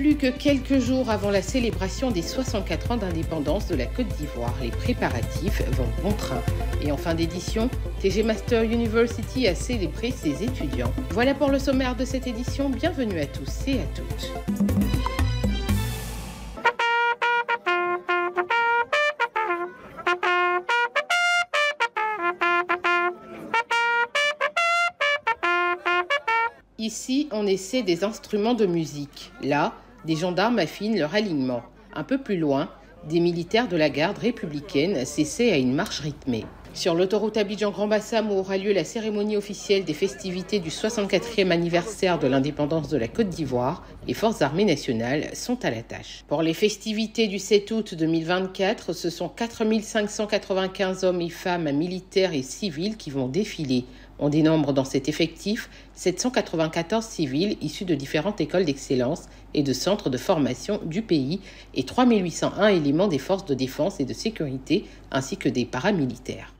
Plus que quelques jours avant la célébration des 64 ans d'indépendance de la Côte d'Ivoire, les préparatifs vont bon train. Et en fin d'édition, TG Master University a célébré ses étudiants. Voilà pour le sommaire de cette édition. Bienvenue à tous et à toutes. Ici, on essaie des instruments de musique. Là, des gendarmes affinent leur alignement. Un peu plus loin, des militaires de la garde républicaine cessaient à une marche rythmée. Sur l'autoroute Abidjan-Grand-Bassam où aura lieu la cérémonie officielle des festivités du 64e anniversaire de l'indépendance de la Côte d'Ivoire, les forces armées nationales sont à la tâche. Pour les festivités du 7 août 2024, ce sont 4595 hommes et femmes militaires et civils qui vont défiler on dénombre dans cet effectif 794 civils issus de différentes écoles d'excellence et de centres de formation du pays et 3801 éléments des forces de défense et de sécurité ainsi que des paramilitaires.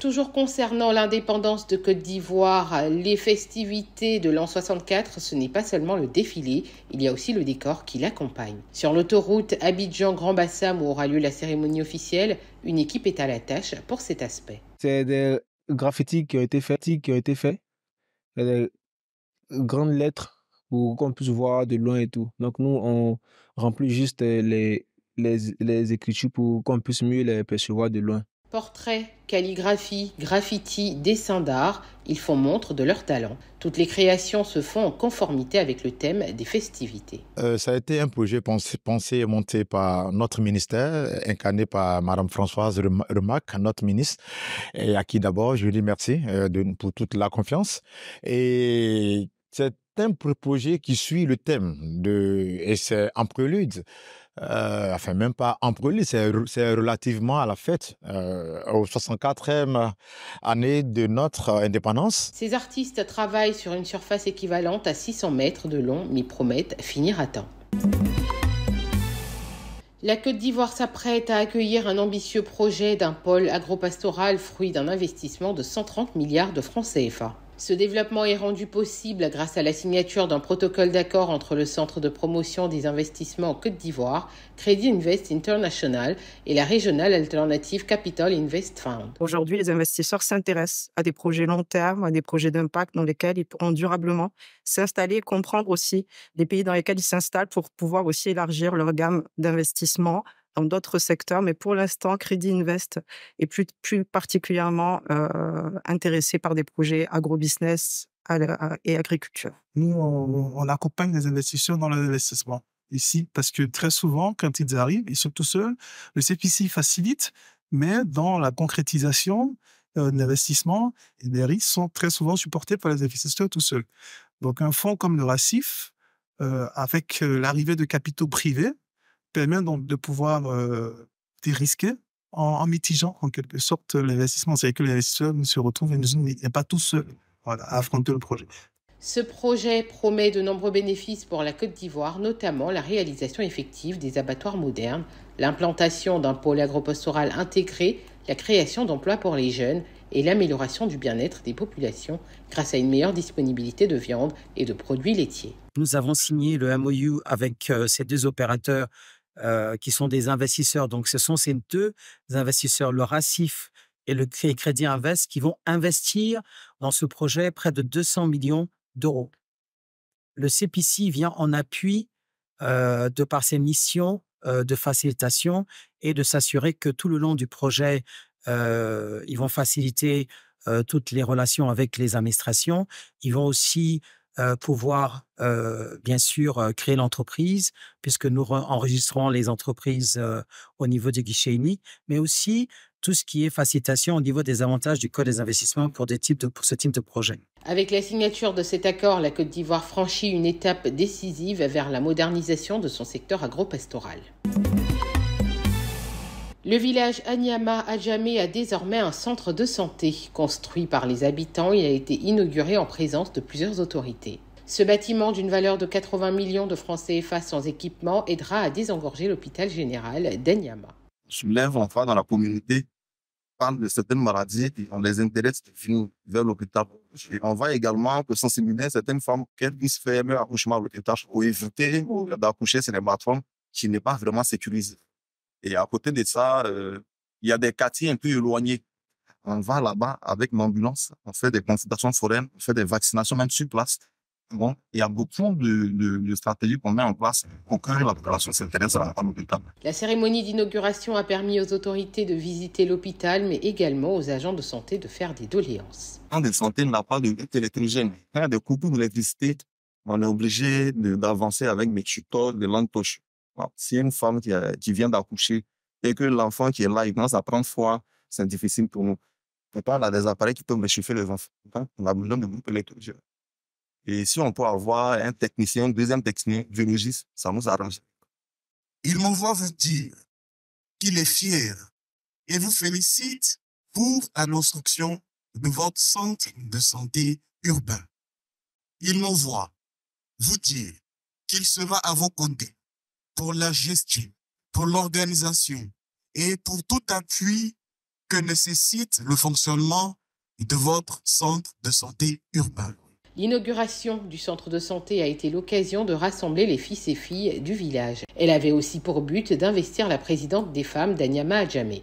Toujours concernant l'indépendance de Côte d'Ivoire, les festivités de l'an 64, ce n'est pas seulement le défilé, il y a aussi le décor qui l'accompagne. Sur l'autoroute Abidjan-Grand Bassam où aura lieu la cérémonie officielle, une équipe est à la tâche pour cet aspect. C'est des graffitis qui ont été faits, qui ont été faits. des grandes lettres pour qu'on puisse voir de loin et tout. Donc, nous, on remplit juste euh, les, les, les écritures pour qu'on puisse mieux les percevoir de loin. Portraits, calligraphie, graffiti, dessins d'art, ils font montre de leur talent. Toutes les créations se font en conformité avec le thème des festivités. Euh, ça a été un projet pensé, et monté par notre ministère, incarné par Madame Françoise Remac, notre ministre, et à qui d'abord je lui dis merci euh, pour toute la confiance. Et cette un projet qui suit le thème de et c'est en prélude euh, enfin même pas en prélude c'est relativement à la fête euh, aux 64e année de notre indépendance ces artistes travaillent sur une surface équivalente à 600 mètres de long mais promettent finir à temps la Côte d'Ivoire s'apprête à accueillir un ambitieux projet d'un pôle agropastoral fruit d'un investissement de 130 milliards de francs CFA. Ce développement est rendu possible grâce à la signature d'un protocole d'accord entre le Centre de promotion des investissements en Côte d'Ivoire, Credit Invest International et la régionale alternative Capital Invest Fund. Aujourd'hui, les investisseurs s'intéressent à des projets long terme, à des projets d'impact dans lesquels ils pourront durablement s'installer et comprendre aussi les pays dans lesquels ils s'installent pour pouvoir aussi élargir leur gamme d'investissements dans d'autres secteurs, mais pour l'instant, Crédit Invest est plus, particulièrement euh, intéressé par des projets agro-business et agriculture. Nous, on, accompagne les investisseurs dans l'investissement ici, parce que très souvent, quand ils arrivent, ils sont tout seuls. Le CPC facilite, mais dans la concrétisation, euh, l'investissement et les risques sont très souvent supportés par les investisseurs tout seuls. Donc un fonds comme le RACIF, euh, avec euh, l'arrivée de capitaux privés, permet donc de pouvoir dérisquer en, en, mitigeant en quelque sorte l'investissement. C'est-à-dire que l'investisseur ne se retrouve n'est pas tous seul à affronter le projet. Ce projet promet de nombreux bénéfices pour la Côte d'Ivoire, notamment la réalisation effective des abattoirs modernes, l'implantation d'un pôle agropastoral intégré, la création d'emplois pour les jeunes et l'amélioration du bien-être des populations grâce à une meilleure disponibilité de viande et de produits laitiers. Nous avons signé le MOU avec ces deux opérateurs euh, qui sont des investisseurs. Donc, ce sont ces deux investisseurs, le RACIF et le Crédit Invest, qui vont investir dans ce projet près de 200 millions d'euros. Le CPC vient en appui euh, de par ses missions euh, de facilitation et de s'assurer que tout le long du projet, ils vont faciliter toutes les relations avec les administrations. Ils vont aussi euh, pouvoir euh, bien sûr euh, créer l'entreprise, puisque nous enregistrons les entreprises au niveau du guichet unique, mais aussi tout ce qui est facilitation au niveau des avantages du Code des investissements pour, pour ce type de projet. Avec la signature de cet accord, la Côte d'Ivoire franchit une étape décisive vers la modernisation de son secteur agro-pastoral. Le village Anyama Ajame a désormais un centre de santé. Construit par les habitants, il a été inauguré en présence de plusieurs autorités. Ce bâtiment d'une valeur de 80 millions de francs CFA sans équipement aidera à désengorger l'hôpital général d'Anyama. Je lève, enfin dans la communauté, parle de certaines maladies et on les intéresse vers l'hôpital. on voit également que sensibiliser certaines femmes qu'elles puissent faire un accouchement à l'hôpital ou éviter d'accoucher sur les matrons qui n'est pas vraiment sécurisé. Et à côté de ça, euh, il y a des quartiers un peu éloignés. On va là-bas avec l'ambulance, on fait des consultations foraines, on fait des vaccinations même sur place. Bon, il y a beaucoup de, de, de stratégies qu'on met en place pour que la population s'intéresse à, l'hôpital. La cérémonie d'inauguration a permis aux autorités de visiter l'hôpital, mais également aux agents de santé de faire des doléances. Le de santé n'a pas de lutte électrogène. Il y a des coupures d'électricité. On est obligé d'avancer avec mes tutos, de langues-toches. Si une femme euh, qui, vient d'accoucher et que l'enfant qui est là, il commence à prendre froid, c'est difficile pour nous. on des appareils qui peuvent réchauffer le enfants. On a besoin de Et si on peut avoir un technicien, un deuxième technicien, biologiste, ça nous arrange. Il m'envoie vous dire qu'il est fier et vous félicite pour la construction de votre centre de santé urbain. Il m'envoie vous dire qu'il sera à vos côtés pour la gestion, pour l'organisation et pour tout appui que nécessite le fonctionnement de votre centre de santé urbain. L'inauguration du centre de santé a été l'occasion de rassembler les fils et filles du village. Elle avait aussi pour but d'investir la présidente des femmes, Danyama Adjame.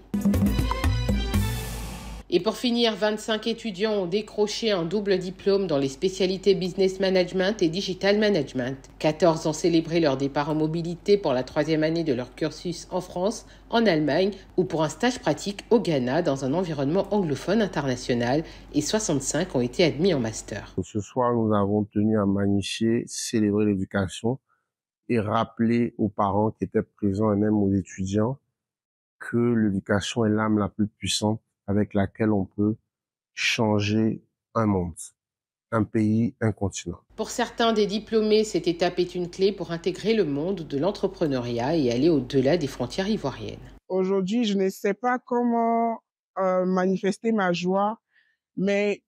Et pour finir, 25 étudiants ont décroché un double diplôme dans les spécialités business management et digital management. 14 ont célébré leur départ en mobilité pour la troisième année de leur cursus en France, en Allemagne ou pour un stage pratique au Ghana dans un environnement anglophone international et 65 ont été admis en master. Ce soir, nous avons tenu à magnifier, célébrer l'éducation et rappeler aux parents qui étaient présents et même aux étudiants que l'éducation est l'âme la plus puissante avec laquelle on peut changer un monde, un pays, un continent. Pour certains des diplômés, cette étape est une clé pour intégrer le monde de l'entrepreneuriat et aller au-delà des frontières ivoiriennes. Aujourd'hui, je ne sais pas comment euh, manifester ma joie, mais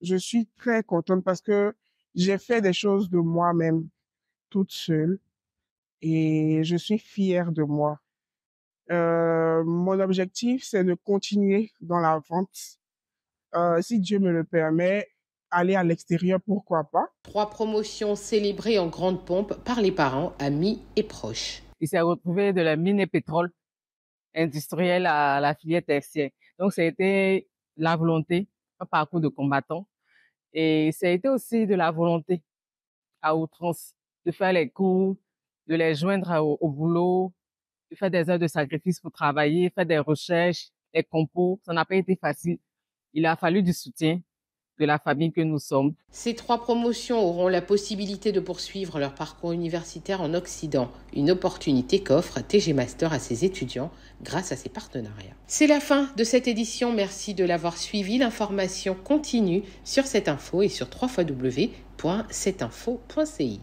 je suis très contente parce que j'ai fait des choses de moi-même, toute seule, et je suis fière de moi. Euh, mon objectif, c'est de continuer dans la vente. Euh, si Dieu me le permet, aller à l'extérieur, pourquoi pas. Trois promotions célébrées en grande pompe par les parents, amis et proches. Il s'est retrouvé de la mine et pétrole industrielle à la filière tertiaire. Donc, ça a été la volonté, un parcours de combattant. Et ça a été aussi de la volonté à outrance de faire les cours, de les joindre au boulot, fait des heures de sacrifice pour travailler, faire des recherches, des compos. Ça n'a pas été facile. Il a fallu du soutien de la famille que nous sommes. Ces trois promotions auront la possibilité de poursuivre leur parcours universitaire en Occident, une opportunité qu'offre TG Master à ses étudiants grâce à ses partenariats. C'est la fin de cette édition, merci de l'avoir suivi. L'information continue sur cette info et sur www.cetinfo.ci.